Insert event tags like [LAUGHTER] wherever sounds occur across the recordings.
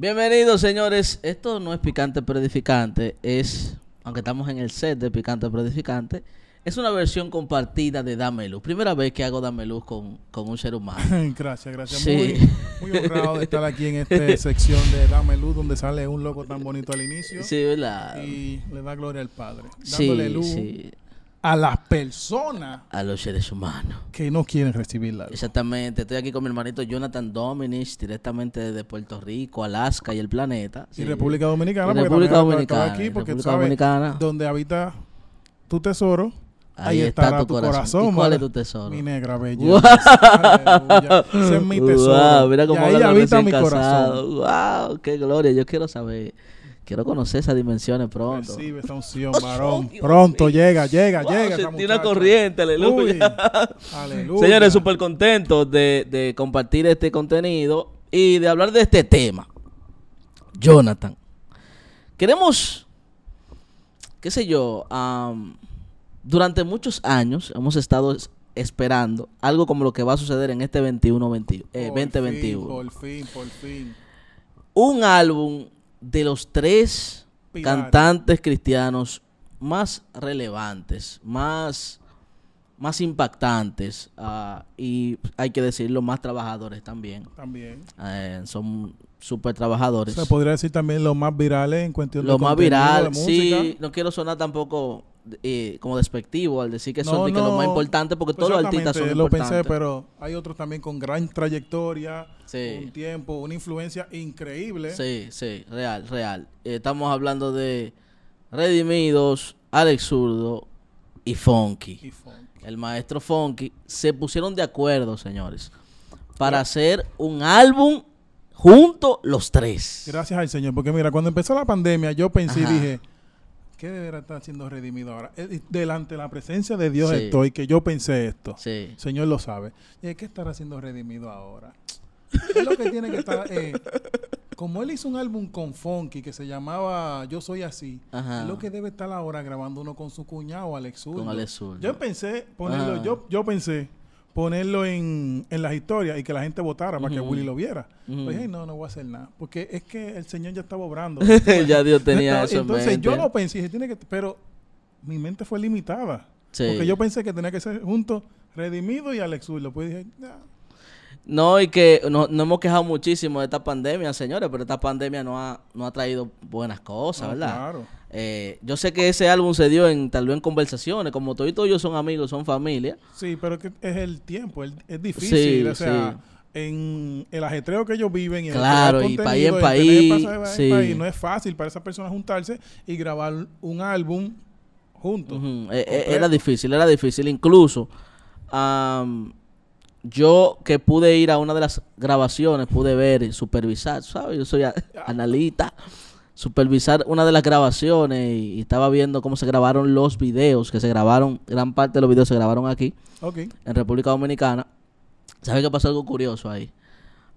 Bienvenidos, señores. Esto no es picante predificante, Es, aunque estamos en el set de picante predificante, es una versión compartida de Dame Luz. Primera vez que hago Dame Luz con, un ser humano. [LAUGHS] gracias, gracias. Muy, honrado de estar aquí en [LAUGHS] esta sección de Dame Luz, donde sale un loco tan bonito al inicio. Sí, ¿verdad? Y le da gloria al Padre. Dándole luz. Sí a las personas. A los seres humanos. Que no quieren vida Exactamente. Estoy aquí con mi hermanito Jonathan Dominic directamente desde Puerto Rico, Alaska y el planeta. Y República Dominicana. República Dominicana. Aquí porque República sabes, Donde habita tu tesoro. Ahí, está, tu, corazón. ¿Y ¿Cuál es tu tesoro? Mi negra bella. Ese es mi tesoro. mira cómo y ahí habita mi corazón. Wow, qué gloria. Yo quiero saber Quiero conocer esas dimensiones pronto. Oh, varón. Pronto llega, llega, llega. llega. Tiene una corriente, aleluya. [LAUGHS] Señores, súper contentos de, compartir este contenido y de hablar de este tema. Jonathan, queremos, qué sé yo, durante muchos años hemos estado esperando algo como lo que va a suceder en este 21, 2021. Eh, por fin, por fin. Un álbum de los tres cantantes cristianos más relevantes, más, más impactantes ah, y hay que decirlo, más trabajadores también. También. Eh, son súper trabajadores. Se podría decir también los más virales en cuestión lo más viral, sí. No quiero sonar tampoco como despectivo al decir que son lo más importante, porque todos los artistas son lo importantes. pensé, pero hay otros también con gran trayectoria, un tiempo, una influencia increíble. Sí, sí, real, real. Eh, estamos hablando de Redimidos, Alex Zurdo y Funky. El maestro Funky se pusieron de acuerdo, señores, para hacer un álbum Junto los tres. Gracias al Señor, porque mira, cuando empezó la pandemia yo pensé y dije ¿Qué deberá estar siendo redimido ahora? Eh, delante de la presencia de Dios estoy, que yo pensé esto. Sí. Señor lo sabe. Eh, qué estará siendo redimido ahora? es lo que tiene que estar. Eh, como él hizo un álbum con Funky que se llamaba Yo Soy Así, es lo que debe estar ahora grabando uno con su cuñado, Alex Con Alex Yo pensé ponerlo, yo, yo pensé ponerlo en, en las historias y que la gente votara para que Willy lo viera. Pues, yo no, no voy a hacer nada. Porque es que el Señor ya estaba obrando. [LAUGHS] ya Dios tenía eso. [LAUGHS] Entonces yo lo pensé, dije, tiene que, pero mi mente fue limitada. Porque yo pensé que tenía que ser junto Redimido y Alex lo Pues dije, ya... No, y que nos no hemos quejado muchísimo de esta pandemia, señores, pero esta pandemia no ha, no ha traído buenas cosas, ¿verdad? Claro. Eh, yo sé que ese álbum se dio en tal vez en conversaciones, como todos y todos ellos son amigos, son familia. Sí, pero es el tiempo, es difícil, o sea, en el ajetreo que ellos viven claro, y país en país, sí. no es fácil para esa persona juntarse y grabar un álbum juntos. E, e, era difícil, era difícil, incluso yo que pude ir a una de las grabaciones, pude ver y supervisar, ¿sabes? Yo soy analista supervisar una de las grabaciones y, estaba viendo cómo se grabaron los videos, que se grabaron, gran parte de los videos se grabaron aquí, en República Dominicana. ¿Sabes qué pasó algo curioso ahí?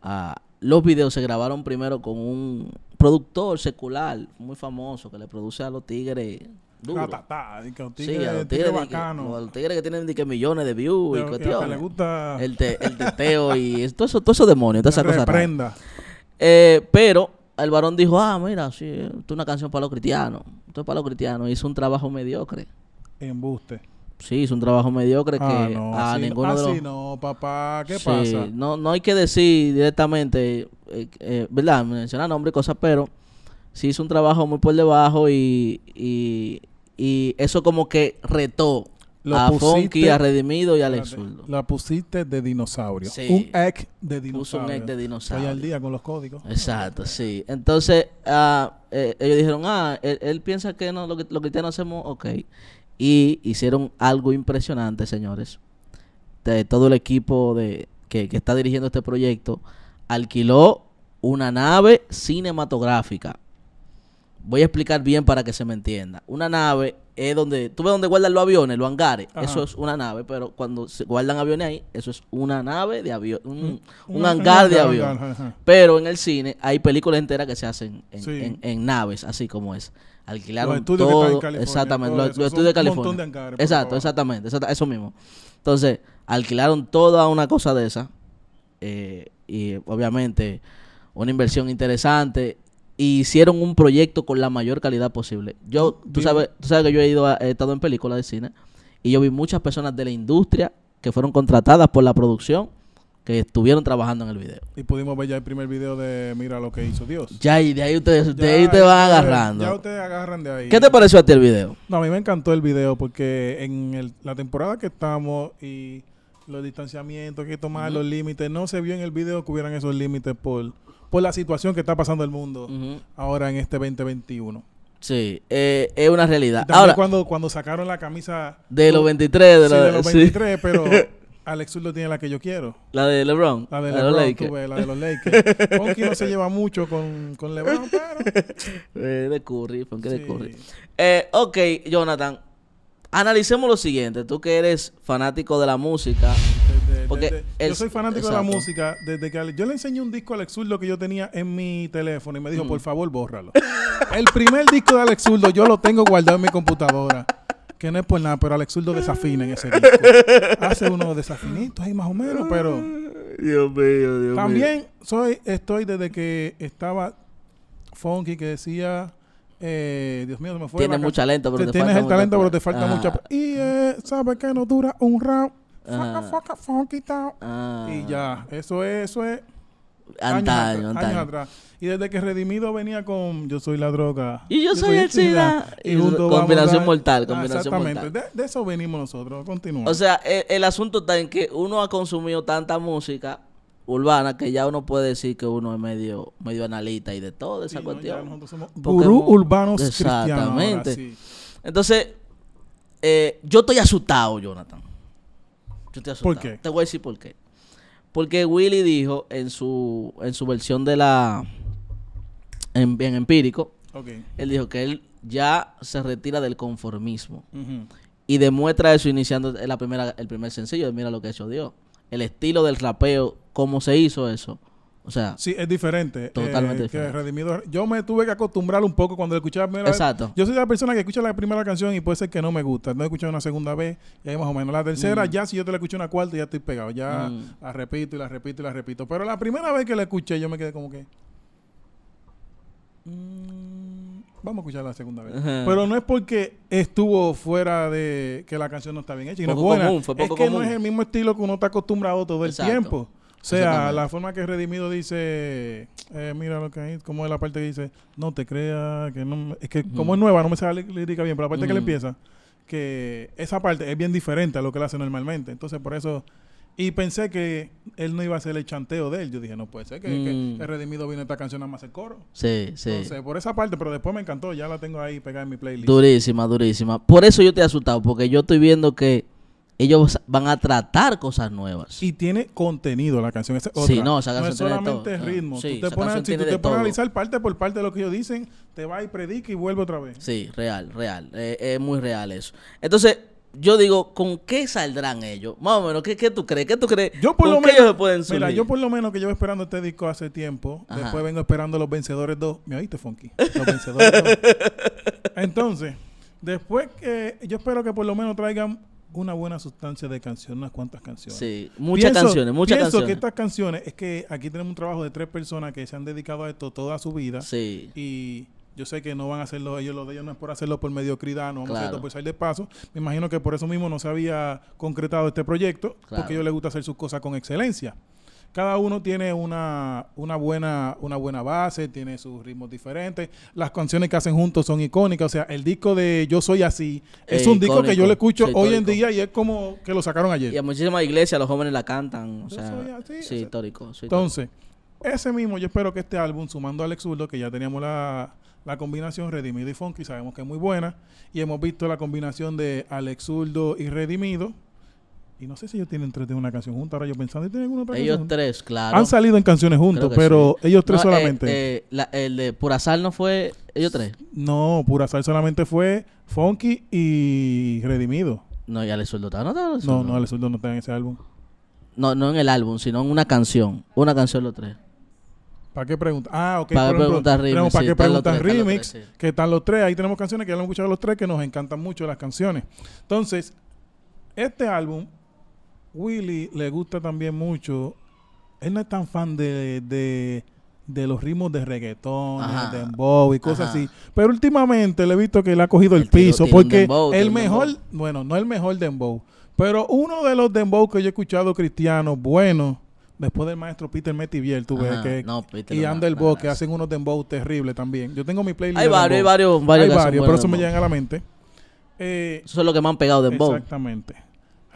Ah, los videos se grabaron primero con un productor secular muy famoso que le produce a los tigres. Duro. a los tigres, que, tienen millones de views y Le gusta... El, teteo y todo eso, todo eso demonio, toda esa pero el varón dijo, ah, mira, sí, esto es una canción para los cristianos. Esto es para los cristianos. Hizo un trabajo mediocre. Embuste. Sí, hizo un trabajo mediocre ah, que no, a no, papá, ¿qué sí, pasa? No, no hay que decir directamente, eh, eh, ¿verdad? Mencionar nombre y cosas, pero sí hizo un trabajo muy por debajo y, y, y eso como que retó lo a pusiste, a Redimido y al La pusiste de dinosaurio. Sí. Un ex de dinosaurio. Puso un ex de dinosaurio. al día con los códigos. Exacto, sí. Entonces, ah, eh, ellos dijeron, ah, él, piensa que no, lo que hacemos, ok. Y hicieron algo impresionante, señores. De todo el equipo de que está dirigiendo este proyecto alquiló una nave cinematográfica voy a explicar bien para que se me entienda. Una nave es donde, tú ves donde guardan los aviones, los hangares, eso es una nave, pero cuando se guardan aviones ahí, eso es una nave de avión, un, hangar de avión. Pero en el cine hay películas enteras que se hacen en, naves, así como es. Alquilaron todo, exactamente, los, estudios de California. Un montón de hangares, Exacto, exactamente, eso mismo. Entonces, alquilaron toda una cosa de esa eh, y obviamente una inversión interesante y hicieron un proyecto con la mayor calidad posible. Yo, tú sabes, tú sabes que yo he ido a, estado en películas de cine y yo vi muchas personas de la industria que fueron contratadas por la producción que estuvieron trabajando en el video. Y pudimos ver ya el primer video de Mira lo que hizo Dios. Ya, y de ahí ustedes, de te van agarrando. Ya ustedes agarran de ahí. ¿Qué te pareció a ti el video? No, a mí me encantó el video porque en el, la temporada que estamos y los distanciamientos que tomar, los límites, no se vio en el video que hubieran esos límites por por la situación que está pasando el mundo ahora en este 2021. Sí, eh, es una realidad. cuando, cuando sacaron la camisa... De los 23. De, los 23, pero [LAUGHS] Alex Urlo tiene la que yo quiero. La de LeBron. La de, los la de los Lakers. [LAUGHS] Ponky no se lleva mucho con, LeBron, [LAUGHS] pero... Eh, de Curry, Ponky de Curry. Eh, ok, Jonathan. Analicemos lo siguiente. Tú que eres fanático de la música, porque yo soy fanático de la música. Desde que yo le enseñé un disco a Alex Zurdo que yo tenía en mi teléfono y me dijo, mm. por favor, bórralo. [LAUGHS] el primer disco de Alex Zurdo yo lo tengo guardado en mi computadora. Que no es por nada, pero Alex Zurdo desafina en ese disco. Hace unos desafinitos ahí más o menos, pero. Dios mío, Dios También soy, estoy desde que estaba Funky que decía. Eh, Dios mío, me fue. Tienes mucho talento, pero te, Tienes el talento, pero te falta mucha. Y eh, sabe que no dura un round. Ah. Ah. Y ya, eso es, eso es. Antaño, años Y desde que Redimido venía con Yo soy la droga. Y yo, soy, el SIDA. Y, combinación mortal, ah, combinación exactamente. De, eso venimos nosotros, O sea, el, asunto está en que uno ha consumido tanta música urbana que ya uno puede decir que uno es medio medio analista y de todo esa cuestión. gurú urbanos Exactamente. Entonces, eh, yo estoy asustado, Jonathan. ¿Por qué? Te voy a decir por qué. Porque Willy dijo en su, en su versión de la. En, empírico, él dijo que él ya se retira del conformismo. Y demuestra eso iniciando la primera, el primer sencillo. Mira lo que ha hecho Dios. El estilo del rapeo, cómo se hizo eso o sea, sí, es diferente. Eh, totalmente diferente. yo me tuve que acostumbrar un poco cuando escuché la primera Exacto. Yo soy la persona que escucha la primera canción y puede ser que no me gusta. No he escuchado una segunda vez y ahí más o menos. La tercera, mm. ya si yo te la escucho una cuarta, ya estoy pegado. Ya mm. la repito y la repito y la repito. Pero la primera vez que la escuché, yo me quedé como que. Mm, vamos a escuchar la segunda vez. Pero no es porque estuvo fuera de que la canción no está bien hecha. Y no es buena. es que no es el mismo estilo que uno está acostumbrado todo el tiempo sea, la forma que Redimido dice, eh, mira lo que hay, como es la parte que dice, no te creas, que no, es que como es nueva, no me sale lírica bien, pero la parte que le empieza, que esa parte es bien diferente a lo que le hace normalmente. Entonces, por eso, y pensé que él no iba a hacer el chanteo de él. Yo dije, no puede ser que, mm. Redimido viene esta canción a más el coro. Sí, sí. Entonces, por esa parte, pero después me encantó, ya la tengo ahí pegada en mi playlist. Durísima, durísima. Por eso yo te he asustado, porque yo estoy viendo que ellos van a tratar cosas nuevas. Y tiene contenido la canción. Esa Sí, no, esa es solamente ritmo. tú te pones, si tú te pones a analizar parte por parte de lo que ellos dicen, te va y predica y vuelve otra vez. Sí, real, real. Eh, es muy real eso. Entonces, yo digo, ¿con qué saldrán ellos? Más o menos, ¿qué, tú crees? ¿Qué tú crees? Yo por lo ellos pueden Mira, yo por lo menos que llevo esperando este disco hace tiempo. Después vengo esperando Los Vencedores dos ¿Me oíste, Funky? Los Vencedores 2. [LAUGHS] Entonces, después que... yo espero que por lo menos traigan una buena sustancia de canción, unas cuantas canciones. Sí, muchas canciones, muchas pienso que estas canciones, es que aquí tenemos un trabajo de tres personas que se han dedicado a esto toda su vida. Sí. Y yo sé que no van a hacerlo ellos, lo de ellos no es por hacerlo por mediocridad, no por salir de paso. Me imagino que por eso mismo no se había concretado este proyecto, porque a ellos les gusta hacer sus cosas con excelencia. Cada uno tiene una, una, buena, una buena base, tiene sus ritmos diferentes. Las canciones que hacen juntos son icónicas. O sea, el disco de Yo Soy Así es un disco que yo le escucho hoy en día y es como que lo sacaron ayer. Y a muchísimas iglesias los jóvenes la cantan. sí, histórico. entonces, ese mismo, yo espero que este álbum, sumando a Alex Urdo, que ya teníamos la, la combinación Redimido y Funky, sabemos que es muy buena. Y hemos visto la combinación de Alex Urdo y Redimido y no sé si ellos tienen tres de una canción juntos Ahora yo pensando, ¿tienen alguna otra Ellos tres, claro. Han salido en canciones juntos, pero ellos tres eh, solamente. Eh, el de sal no fue ellos tres. No, sal solamente fue Funky y Redimido. No, ya le sueldo está No, no, Ale Sueldo no está en ese álbum. No, no en el álbum, sino en una canción. Una canción los tres. ¿Para qué preguntar? Ah, ok. ¿Para qué preguntar remix? ¿Para qué remix? Que están los tres. Ahí tenemos canciones que ya lo hemos escuchado los tres, que nos encantan mucho las canciones. Entonces, este álbum Willy le gusta también mucho. Él no es tan fan de, de, los ritmos de reggaetón, de dembow y cosas así. Pero últimamente le he visto que le ha cogido el, piso. porque el mejor, bueno, no el mejor dembow. Pero uno de los dembow que yo he escuchado Cristiano, bueno, después del maestro Peter Metivier, tú ves que no, y el que hacen unos dembow terribles también. Yo tengo mi playlist. Hay varios, hay varios, varios. varios, pero eso me llega a la mente. Eh, eso es lo que me han pegado dembow. Exactamente.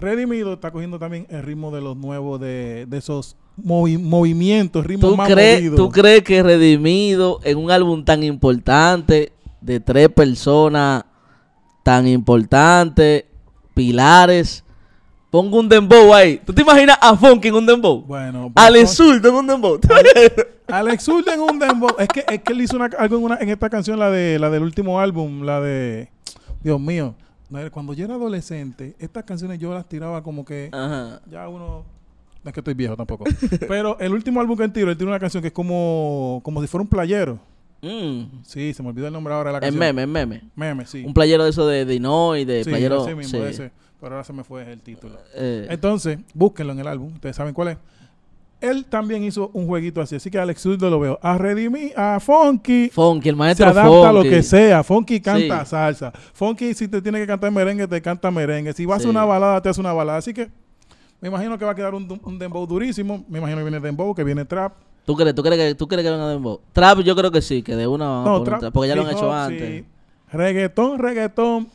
Redimido está cogiendo también el ritmo de los nuevos, de, esos movimientos, ritmos ¿Tú más crees, ¿Tú crees que Redimido, en un álbum tan importante, de tres personas tan importantes, pilares, pongo un dembow ahí? ¿Tú te imaginas a Funk en un dembow? Bueno. Pues, Alex Zurdo en un dembow. Alex [LAUGHS] en un dembow. Es que, es que él hizo algo en, en esta canción, la, de, la del último álbum, la de... Dios mío cuando yo era adolescente, estas canciones yo las tiraba como que ya uno no es que estoy viejo tampoco. [LAUGHS] Pero el último álbum que él tiró, él tiene una canción que es como, como si fuera un playero. Mm. Sí, se me olvidó el nombre ahora de la canción. Es meme, es meme. Meme, sí. Un playero de eso de Dino y de sí, playero. sí mismo, sí. Pero ahora se me fue el título. Eh. Entonces, búsquenlo en el álbum. Ustedes saben cuál es él también hizo un jueguito así. Así que Alex Zurdo lo veo. A Redimi, a Funky. Funky, el maestro. Se adapta a lo que sea. Funky canta salsa. Funky, si te tiene que cantar merengue, te canta merengue. Si vas a una balada, te hace una balada. Así que me imagino que va a quedar un, dembow durísimo. Me imagino que viene dembow, que viene trap. ¿Tú crees, que, tú crees que venga dembow? Trap, yo creo que sí, que de una. a otra. porque ya lo han hecho antes. Reggaetón, reggaetón.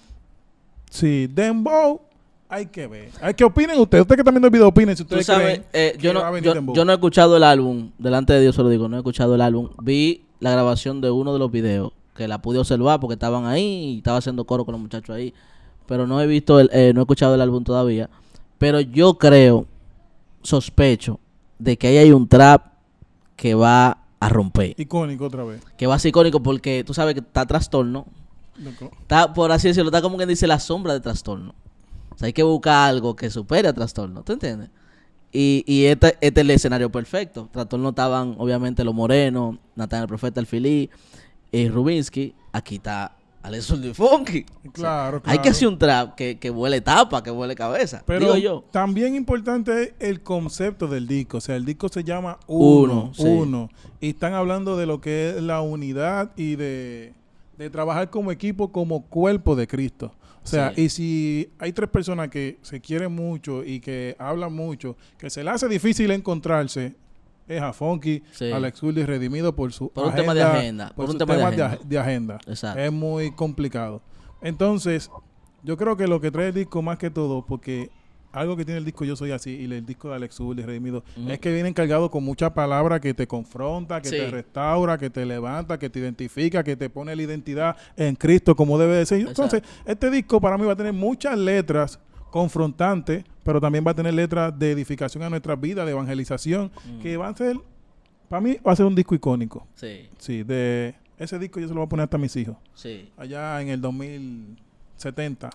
Sí, dembow. Hay que ver. Hay que opinen ustedes. Ustedes que también viendo el video, opinen si ustedes creen yo, no, he escuchado el álbum. Delante de Dios se lo digo. No he escuchado el álbum. Vi la grabación de uno de los videos que la pude observar porque estaban ahí y estaba haciendo coro con los muchachos ahí. Pero no he visto, eh, no he escuchado el álbum todavía. Pero yo creo, sospecho, de que ahí hay un trap que va a romper. Icónico otra vez. Que va a ser icónico porque tú sabes que está trastorno. Está, por así decirlo, está como quien dice la sombra de trastorno. O hay que buscar algo que supere a trastorno, ¿tú entiendes? Y, y este, este es el escenario perfecto. Trastorno estaban, obviamente, los morenos, Natán el Profeta, el Filí, eh, Rubinsky. Aquí está Alex de Claro, Hay que hacer un trap que, que huele tapa, que huele cabeza. Pero también importante es el concepto del disco. O sea, el disco se llama Uno. Y están hablando de lo que es la unidad y de, de trabajar como equipo, como cuerpo de Cristo. O sea, y si hay tres personas que se quieren mucho y que hablan mucho, que se le hace difícil encontrarse, es a Funky, sí. Alex redimido por su por un tema de agenda, por, un tema, de agenda. de agenda. Exacto. Es muy complicado. Entonces, yo creo que lo que trae el disco más que todo, porque algo que tiene el disco Yo Soy Así y el disco de Alex Uri, Redimido, es que viene encargado con muchas palabra que te confronta, que te restaura, que te levanta, que te identifica, que te pone la identidad en Cristo como debe de ser. Entonces, este disco para mí va a tener muchas letras confrontantes, pero también va a tener letras de edificación a nuestra vida, de evangelización, mm. que va a ser, para mí va a ser un disco icónico. Sí. Sí, de ese disco yo se lo voy a poner hasta a mis hijos. Sí. Allá en el 2070.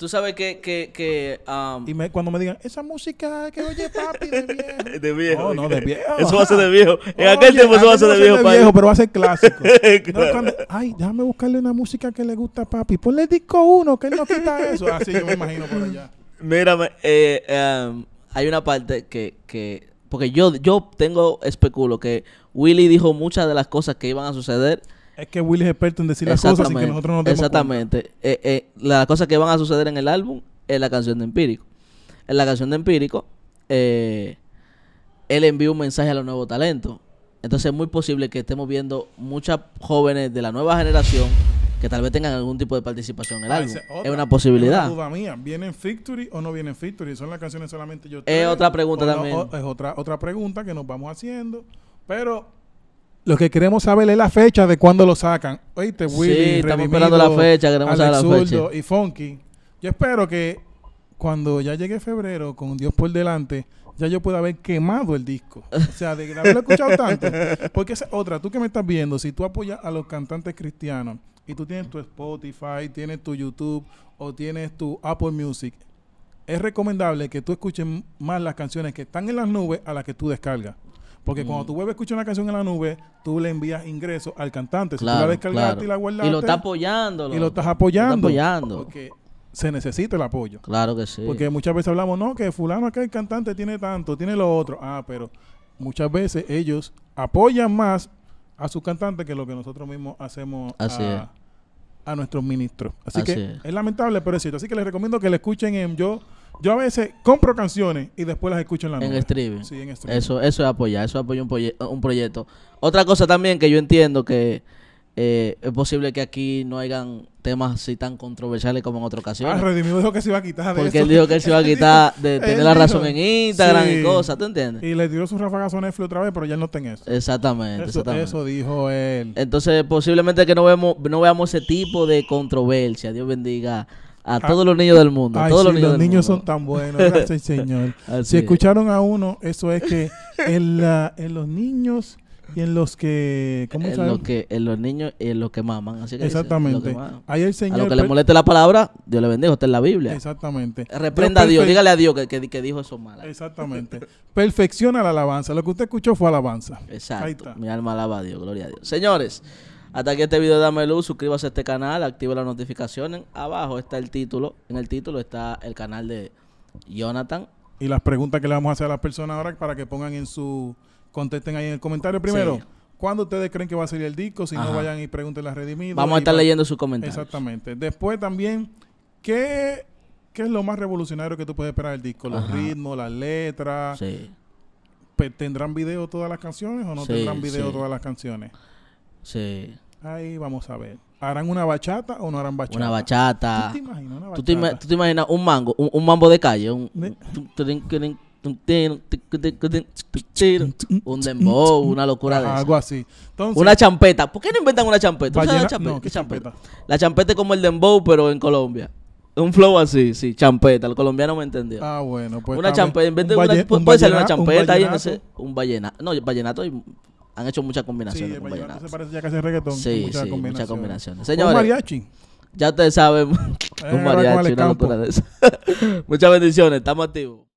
Tú sabes que... que, que um, Y cuando me digan, esa música que oye papi de viejo. [LAUGHS] de viejo. No, no, de viejo. Eso va a ser de viejo. En aquel tiempo eso va a ser de viejo, papi. viejo, pero va a ser clásico. [LAUGHS] ay, déjame buscarle una música que le gusta a papi. Ponle disco uno, que él no quita eso. [LAUGHS] Así yo me imagino por allá. Mírame, eh, em, hay una parte que, que... Porque yo, yo tengo, especulo que Willy dijo muchas de las cosas que iban a suceder es que Willy es experto en decir las cosas que nosotros no demos Exactamente. Eh, eh, las cosas que van a suceder en el álbum es la canción de Empírico. En la canción de Empírico, eh, él envía un mensaje a los nuevos talentos. Entonces es muy posible que estemos viendo muchas jóvenes de la nueva generación que tal vez tengan algún tipo de participación en el ah, álbum. es una posibilidad. Es duda mía. ¿Vienen Victory o no vienen Victory? Son las canciones solamente yo. Es otra pregunta también. es otra, otra pregunta que nos vamos haciendo. Pero lo que queremos saber es la fecha de cuándo lo sacan. Oíste, Willy, sí, estamos esperando la fecha, queremos saber la y Funky. Yo espero que cuando ya llegue febrero, con Dios por delante, ya yo pueda haber quemado el disco. O sea, de haberlo escuchado tanto. [LAUGHS] Porque esa otra, tú que me estás viendo, si tú apoyas a los cantantes cristianos y tú tienes tu Spotify, tienes tu YouTube o tienes tu Apple Music, es recomendable que tú escuches más las canciones que están en las nubes a las que tú descargas. Porque cuando mm. tú vuelves a escuchar una canción en la nube, tú le envías ingresos al cantante. Claro, y lo estás apoyando. y lo estás apoyando. Porque se necesita el apoyo. Claro que sí. Porque muchas veces hablamos, no, que fulano acá el cantante tiene tanto, tiene lo otro. Ah, pero muchas veces ellos apoyan más a sus cantantes que lo que nosotros mismos hacemos a, nuestros ministros. Así, que es. es lamentable, pero es cierto. Así que les recomiendo que le escuchen en Yo yo a veces compro canciones y después las escucho en la noche. En streaming. Sí, en streaming. Eso, eso es apoyar, eso apoya un, un proyecto. Otra cosa también que yo entiendo que eh, es posible que aquí no hayan temas así tan controversiales como en otras ocasiones. Ah, Redimido dijo que se iba a quitar de Porque él dijo que se iba a quitar [LAUGHS] de tener la razón en Instagram y cosas, ¿tú entiendes? Y le tiró su rafagazo a Netflix otra vez, pero ya no está eso. Exactamente, eso, exactamente. Eso dijo él. Entonces, posiblemente que no, vemos, no veamos ese tipo de controversia. Dios bendiga a ah. todos los niños del mundo. todos los niños, son tan buenos, gracias Señor. [LAUGHS] si escucharon a uno, eso es que en, la, en los niños y en los que ¿cómo en en los niños y en los que maman así que exactamente ahí el señor a lo que le moleste la palabra Dios le bendiga usted en la Biblia exactamente reprenda a Dios dígale a Dios que, que, dijo eso mal exactamente perfecciona la alabanza lo que usted escuchó fue alabanza exacto mi alma alaba a Dios gloria a Dios señores hasta aquí este video, dame luz, suscríbase a este canal, active las notificaciones. Abajo está el título, en el título está el canal de Jonathan. Y las preguntas que le vamos a hacer a las personas ahora para que pongan en su, contesten ahí en el comentario primero. ¿Cuándo ustedes creen que va a salir el disco? Si no, vayan y pregunten las redimidas. Vamos a estar leyendo sus comentarios. Exactamente. Después también, ¿qué, es lo más revolucionario que tú puedes esperar del disco? Los ritmos, las letras. Sí. ¿Tendrán video todas las canciones o no tendrán video todas las canciones? Sí. Ahí vamos a ver. ¿Harán una bachata o no harán bachata? Una bachata. ¿Tú te imaginas una bachata? ¿Tú te, imaginas un mango, un, mambo de calle? Un, un dembow, una locura de ah, eso. Algo así. una champeta. ¿Por qué no inventan una champeta? sabes la champeta? ¿Qué champeta? La champeta es como el dembow, pero en Colombia. Un flow así, sí, champeta. El colombiano me entendió. Ah, bueno, pues. Una champeta. una, puede, ser una champeta un ahí, no sé. Un vallenato. No, vallenato y han hecho muchas combinaciones. con vallenato. se parece ya que hace reggaetón. Sí, muchas combinaciones. muchas mariachi. Ya ustedes saben, [LAUGHS] un eh, mariachi, una locura de eso. [LAUGHS] muchas bendiciones, estamos activos.